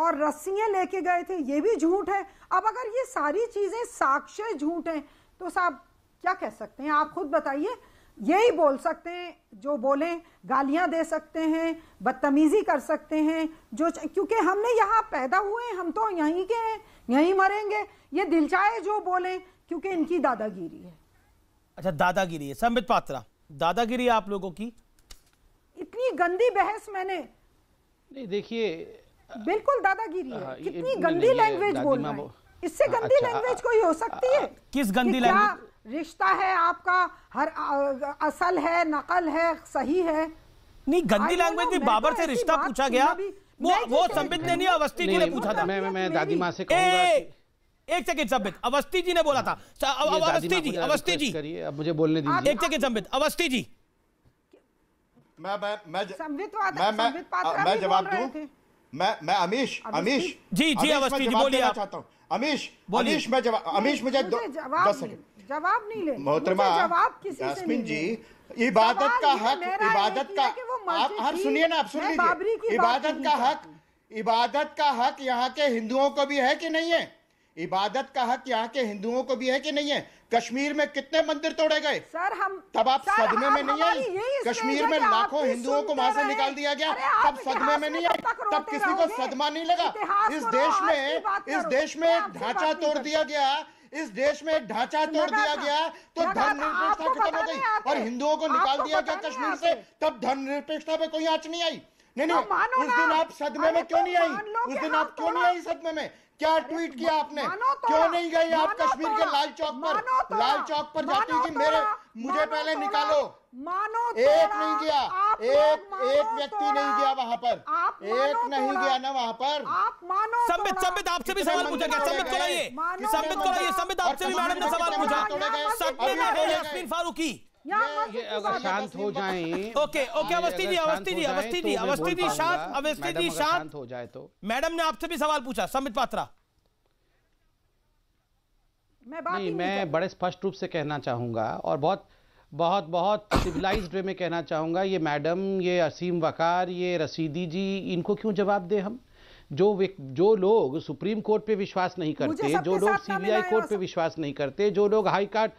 और रस्सियाँ लेके गए थे ये भी झूठ है अब अगर ये सारी चीज़ें साक्ष्य झूठ हैं तो साहब क्या कह सकते हैं आप खुद बताइए यही बोल सकते हैं जो बोलें गालियां दे सकते हैं बदतमीज़ी कर सकते हैं जो क्योंकि हमने यहाँ पैदा हुए हैं हम तो यहीं के हैं यहीं मरेंगे ये दिल चाहे जो बोलें क्योंकि इनकी दादागिरी है अच्छा दादागिरी है संबित पात्रा दादागिरी आप लोगों की इतनी गंदी बहस मैंने नहीं देखिए बिल्कुल दादागिरी है हाँ, कितनी गंदी लैंग्वेज बोल रहे हैं इससे हाँ, गंदी लैंग्वेज अच्छा, कोई हो सकती है किस गंदी लैंग्वेज रिश्ता है आपका हर असल है नकल है सही है नहीं गंदी लैंग्वेज भी बाबर तो से रिश्ता पूछा गया वो वो संबित ने नहीं अवस्थी जी ने पूछा था मैं मैं दादी माँ से एक सेकंड संबित अवस्थी जी ने बोला था अवस्थी जी अवस्थी जी अब मुझे बोलने दीजिए एक सेकंड संबित अवस्थी जी मैं मैं मैं मैं जवाब दूं मैं मैं अमीश अमीश जी जी अवस्थी जी बोलिए आप चाहता हूँ अमीश अमीश मैं जवाब अमीश मुझे दस सेकंड जवाब नहीं ले मोहतरमा जवाब यास्मिन जी इबादत का हक इबादत का आप हर सुनिए ना आप सुन लीजिए इबादत का हक इबादत का हक यहाँ के हिंदुओं को भी है कि नहीं है इबादत का हक यहाँ के हिंदुओं को भी है कि नहीं है कश्मीर में कितने मंदिर तोड़े गए सर हम तब आप सदमे में नहीं आए कश्मीर में लाखों हिंदुओं को वहां से निकाल दिया गया तब सदमे में नहीं आए तब किसी को सदमा नहीं लगा इस देश में इस देश में ढांचा तोड़ दिया गया इस देश में ढांचा तोड़ दिया गया तो धर्म निरपेक्षता खत्म हो गई और हिंदुओं को निकाल दिया गया कश्मीर से तब धर्म निरपेक्षता पे कोई आँच नहीं आई नहीं नहीं तो मानो उस दिन आप सदमे में क्यों नहीं तो आई उस दिन हाँ आप क्यों तो नहीं आई सदमे में क्या ट्वीट किया आपने क्यों नहीं गई आप कश्मीर के लाल चौक पर लाल चौक पर जाती कि मेरे मुझे पहले निकालो मानो एक नहीं गया एक एक व्यक्ति नहीं गया वहां पर एक नहीं गया ना वहां पर आप मानो संबित संबित आपसे भी सवाल पूछा गया संबित संबित संबित आपसे भी मैडम ने सवाल पूछा सदमे फारूकी शांत हो जाएं ओके ओके अवस्थी जी अवस्थी जी अवस्थी जी अवस्थी जी शांत अवस्थी जी शांत हो जाए तो मैडम ने आपसे भी सवाल पूछा समित पात्रा मैं बात नहीं मैं बड़े स्पष्ट रूप से कहना चाहूंगा और बहुत बहुत बहुत सिविलाइज वे में कहना चाहूंगा ये मैडम ये असीम वकार ये रसीदी जी इनको क्यों जवाब दे हम जो जो लोग सुप्रीम कोर्ट पे विश्वास नहीं करते जो लोग सीबीआई कोर्ट पे विश्वास नहीं करते जो लोग हाई कोर्ट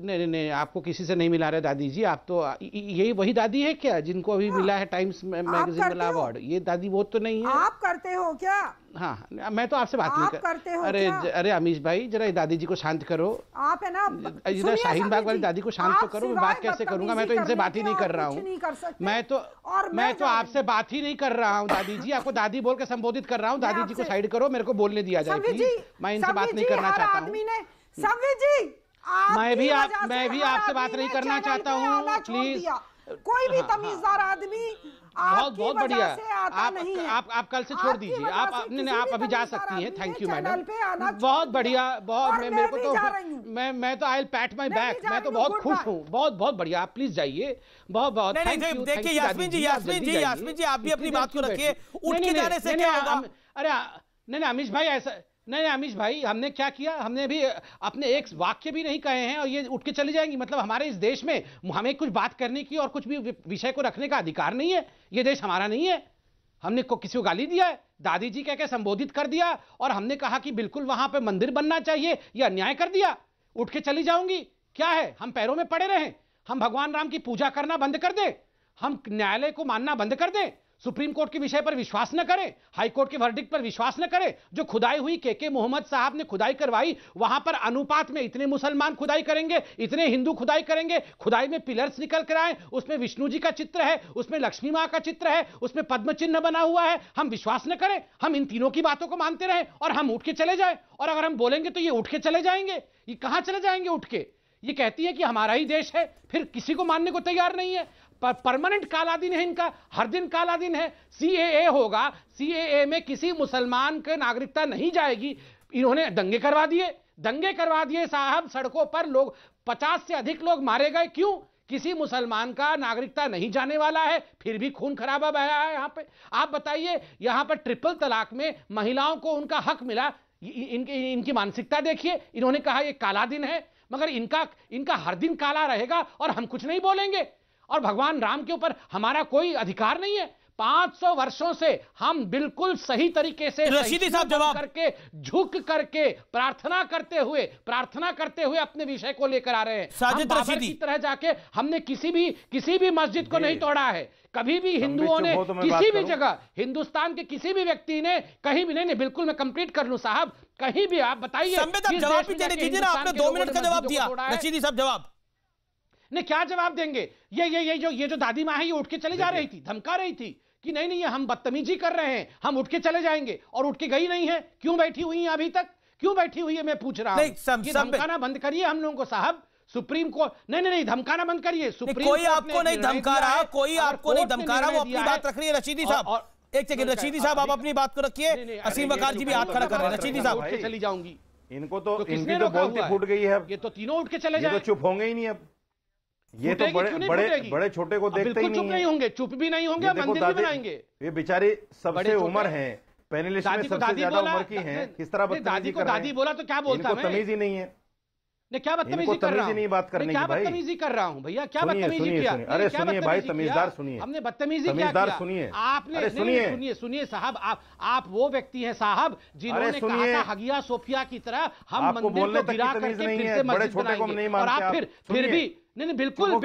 नहीं नहीं नहीं आपको किसी से नहीं मिला रहे दादी जी आप तो यही वही दादी है क्या जिनको अभी हाँ, मिला है टाइम्स मैगजीन वाला अवार्ड ये दादी वो तो नहीं है आप करते हो क्या हाँ मैं तो आपसे बात आप नहीं कर करते हो अरे क्या? अरे अमीश भाई जरा दादी जी को शांत करो आप है ना जरा शाहीन बाग वाली दादी को शांत तो करो मैं बात कैसे करूंगा मैं तो इनसे बात ही नहीं कर रहा हूँ मैं तो मैं तो आपसे बात ही नहीं कर रहा हूँ दादी जी आपको दादी बोल के संबोधित कर रहा हूँ दादी जी को साइड करो मेरे को बोलने दिया जाए मैं इनसे बात नहीं करना चाहता हूँ हम्म। जी मैं भी आप मैं भी आपसे बात नहीं करना चाहता हूँ प्लीज कोई भी हाँ, हाँ। तमीजदार आदमी बहुत बहुत बढ़िया आप, नहीं है। आप आप कल से छोड़ दीजिए आप आपने आप अभी जा सकती हैं थैंक यू मैडम बहुत बढ़िया बहुत मैं मेरे को तो मैं मैं तो आई पैट माय बैक मैं तो बहुत खुश हूँ बहुत बहुत बढ़िया आप प्लीज जाइए बहुत बहुत तो देखिए यास्मिन जी यास्मिन जी यास्मिन जी आप भी अपनी बात को रखिए उठ के जाने से क्या होगा अरे नहीं नहीं अमिश भाई ऐसा नहीं आमिष भाई हमने क्या किया हमने भी अपने एक वाक्य भी नहीं कहे हैं और ये उठ के चली जाएंगी मतलब हमारे इस देश में हमें कुछ बात करने की और कुछ भी विषय को रखने का अधिकार नहीं है ये देश हमारा नहीं है हमने को किसी को गाली दिया है दादी जी कह के संबोधित कर दिया और हमने कहा कि बिल्कुल वहां पर मंदिर बनना चाहिए यह अन्याय कर दिया उठ के चली जाऊंगी क्या है हम पैरों में पड़े रहें हम भगवान राम की पूजा करना बंद कर दें हम न्यायालय को मानना बंद कर दें सुप्रीम कोर्ट के विषय पर विश्वास न करें हाईकोर्ट के वर्डिक पर विश्वास न करें जो खुदाई हुई के के मोहम्मद साहब ने खुदाई करवाई वहां पर अनुपात में इतने मुसलमान खुदाई करेंगे इतने हिंदू खुदाई करेंगे खुदाई में पिलर्स निकल कर आए उसमें विष्णु जी का चित्र है उसमें लक्ष्मी माँ का चित्र है उसमें पद्म चिन्ह बना हुआ है हम विश्वास न करें हम इन तीनों की बातों को मानते रहे और हम उठ के चले जाए और अगर हम बोलेंगे तो ये उठ के चले जाएंगे ये कहाँ चले जाएंगे उठ के ये कहती है कि हमारा ही देश है फिर किसी को मानने को तैयार नहीं है परमानेंट काला दिन है इनका हर दिन काला दिन है सी होगा सी में किसी मुसलमान के नागरिकता नहीं जाएगी इन्होंने दंगे करवा दिए दंगे करवा दिए साहब सड़कों पर लोग पचास से अधिक लोग मारे गए क्यों किसी मुसलमान का नागरिकता नहीं जाने वाला है फिर भी खून खराबा बया है यहाँ पे आप बताइए यहाँ पर ट्रिपल तलाक में महिलाओं को उनका हक मिला इनकी इनकी मानसिकता देखिए इन्होंने कहा ये काला दिन है मगर इनका इनका हर दिन काला रहेगा और हम कुछ नहीं बोलेंगे और भगवान राम के ऊपर हमारा कोई अधिकार नहीं है 500 वर्षों से हम बिल्कुल सही तरीके से रशीदी साहब जवाब करके झुक करके प्रार्थना करते हुए प्रार्थना करते हुए अपने विषय को लेकर आ रहे हैं साजिद रशीदी की तरह जाके हमने किसी भी किसी भी मस्जिद को नहीं तोड़ा है कभी भी हिंदुओं ने तो किसी भी जगह हिंदुस्तान के किसी भी व्यक्ति ने कहीं भी नहीं बिल्कुल मैं कंप्लीट कर लू साहब कहीं भी आप बताइए जवाब दो मिनट का जवाब दिया रशीदी साहब जवाब ने क्या जवाब देंगे ये ये ये जो ये जो दादी माँ है ये उठ के चली जा रही थी धमका रही थी कि नहीं नहीं ये हम बदतमीजी कर रहे हैं हम उठ के चले जाएंगे और उठ के गई नहीं है क्यों बैठी हुई है अभी तक क्यों बैठी हुई है मैं पूछ रहा हूँ धमकाना बंद करिए हम लोगों को साहब सुप्रीम कोर्ट नहीं नहीं नहीं धमकाना बंद करिए सुप्रीम कोई आपको नहीं धमका रहा कोई आपको नहीं धमका रहा वो अपनी बात रख रही है रशीदी साहब एक सेकंड रशीदी साहब आप अपनी बात को रखिए असीम वकार जी भी हाथ खड़ा कर रहे हैं रशीदी साहब चली जाऊंगी इनको तो इनकी तो बोलती फूट गई है ये तो तीनों उठ के चले जाए चुप होंगे ही नहीं अब ये तो बड़े बड़े बड़े छोटे को देखते ही नहीं, नहीं होंगे चुप भी नहीं होंगे मंदिर भी बनाएंगे ये बेचारे सबसे उम्र है पैनलिस्ट में सबसे ज्यादा उम्र की है किस तरह दादी को दादी बोला तो क्या बोलता है तमीज ही नहीं है क्या बदतमीजी कर रहा नहीं क्या बदतमीजी कर रहा हूँ भैया क्या बदतमीजी किया अरे सुनिए भाई तमीजदार सुनिए हमने बदतमीजी सुनिए आपने सुनिए सुनिए सुनिए साहब आप आप वो व्यक्ति हैं साहब जिन्होंने कहा था हगिया सोफिया की तरह हम मंदिर को गिरा करके फिर से मस्जिद बनाएंगे और आप फिर फिर भी नहीं नहीं बिल्कुल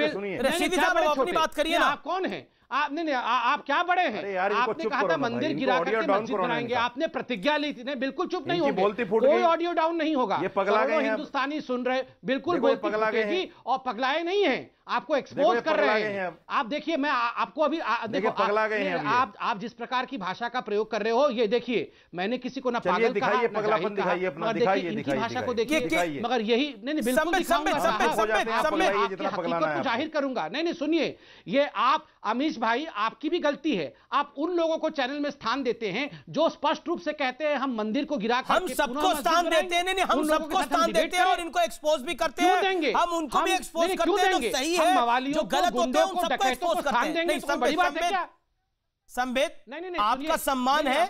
साहब अपनी बात करिए आप कौन है आप नहीं नहीं आ, आप क्या बड़े हैं आपने कहा था मंदिर गिरा करके मस्जिद बनाएंगे आपने प्रतिज्ञा ली थी नहीं बिल्कुल चुप नहीं होगी कोई ऑडियो डाउन नहीं होगा ये पगला गए हिंदुस्तानी सुन रहे बिल्कुल बोलती और पगलाए नहीं है आपको एक्सपोज कर रहे हैं आप देखिए मैं आपको अभी देखो पगला गए हैं आप आप जिस प्रकार की भाषा का प्रयोग कर रहे हो ये देखिए मैंने किसी को ना पागल दिखाइए पगलापन दिखाइए अपना दिखाइए इनकी भाषा को देखिए मगर यही नहीं नहीं बिल्कुल हाँ, जाहिर करूंगा नहीं नहीं सुनिए ये आप अमीश नीतीश भाई आपकी भी गलती है आप उन लोगों को चैनल में स्थान देते हैं जो स्पष्ट रूप से कहते हैं हम मंदिर को गिरा हम सबको स्थान देते हैं नहीं हम सबको स्थान देते हैं और इनको एक्सपोज भी करते हैं देंगे हम उनको भी एक्सपोज करते हैं जो सही है जो गलत होते हैं उन सबको एक्सपोज करते हैं तो संबेद नहीं, नहीं, नहीं, आपका सम्मान है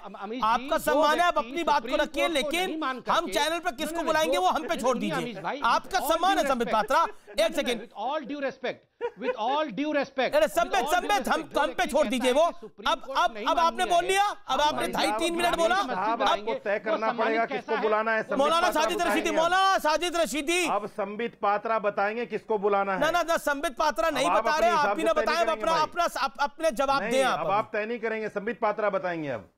आपका सम्मान है आप अपनी बात को रखिए लेकिन हम चैनल पर किसको बुलाएंगे वो हम पे छोड़ दीजिए आपका सम्मान है संबित पात्रा एक second all due respect with all due respect अरे सबमिट सबमिट हम कम तो पे छोड़ दीजिए वो अब अब अब आपने बोल लिया अब आपने ढाई तीन मिनट बोला आपको तय करना पड़ेगा किसको बुलाना है मौलाना साजिद रशीदी मौलाना साजिद रशीदी अब संबित पात्रा बताएंगे किसको बुलाना है ना ना ना संबित पात्रा नहीं बता रहे आप भी ना बताए अपना अपना अपने जवाब दें आप आप तय नहीं करेंगे संबित पात्रा बताएंगे अब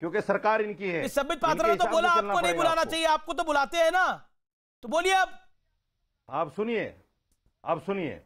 क्योंकि सरकार इनकी है संबित पात्रा ने तो बोला आपको नहीं बुलाना चाहिए आपको तो बुलाते हैं ना तो बोलिए आप आप सुनिए अब सुनिए